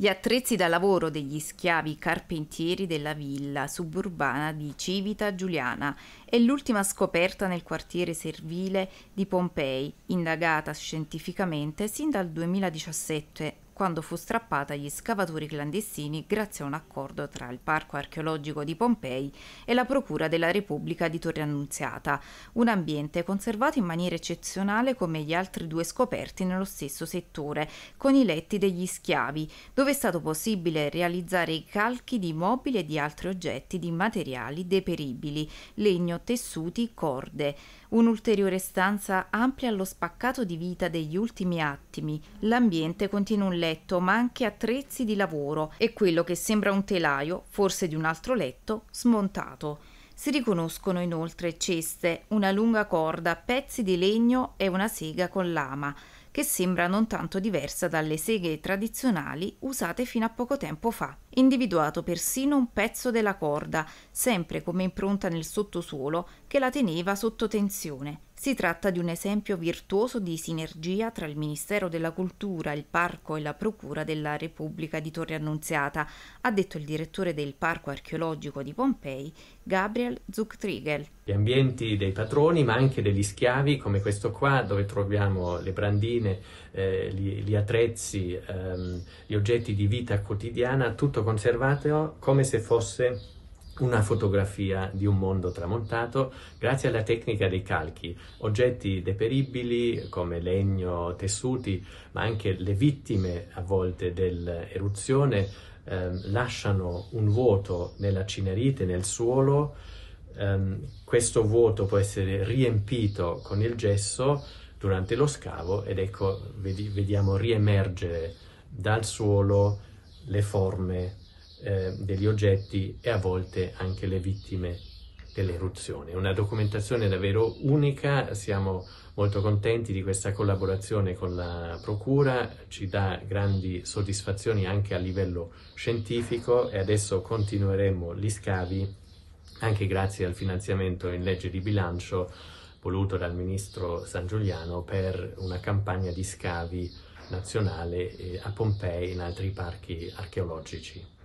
gli attrezzi da lavoro degli schiavi carpentieri della villa suburbana di Civita Giuliana è l'ultima scoperta nel quartiere servile di Pompei, indagata scientificamente sin dal 2017 quando fu strappata agli scavatori clandestini grazie a un accordo tra il Parco archeologico di Pompei e la Procura della Repubblica di Torre Annunziata, un ambiente conservato in maniera eccezionale come gli altri due scoperti nello stesso settore, con i letti degli schiavi, dove è stato possibile realizzare i calchi di mobili e di altri oggetti di materiali deperibili, legno, tessuti, corde. Un'ulteriore stanza amplia lo spaccato di vita degli ultimi attimi. L'ambiente contiene un letto letto, ma anche attrezzi di lavoro e quello che sembra un telaio, forse di un altro letto, smontato. Si riconoscono inoltre ceste, una lunga corda, pezzi di legno e una sega con lama, che sembra non tanto diversa dalle seghe tradizionali usate fino a poco tempo fa individuato persino un pezzo della corda, sempre come impronta nel sottosuolo, che la teneva sotto tensione. Si tratta di un esempio virtuoso di sinergia tra il Ministero della Cultura, il Parco e la Procura della Repubblica di Torre Annunziata, ha detto il direttore del Parco archeologico di Pompei, Gabriel Zucktriegel. Gli ambienti dei patroni, ma anche degli schiavi, come questo qua, dove troviamo le brandine, eh, gli, gli, attrezzi, ehm, gli oggetti di vita quotidiana, tutto tutto conservato come se fosse una fotografia di un mondo tramontato grazie alla tecnica dei calchi, oggetti deperibili come legno, tessuti, ma anche le vittime a volte dell'eruzione ehm, lasciano un vuoto nella cinerite, nel suolo, ehm, questo vuoto può essere riempito con il gesso durante lo scavo ed ecco vedi, vediamo riemergere dal suolo le forme eh, degli oggetti e a volte anche le vittime dell'eruzione. Una documentazione davvero unica, siamo molto contenti di questa collaborazione con la Procura, ci dà grandi soddisfazioni anche a livello scientifico e adesso continueremo gli scavi anche grazie al finanziamento in legge di bilancio voluto dal Ministro San Giuliano per una campagna di scavi nazionale eh, a Pompei e in altri parchi archeologici.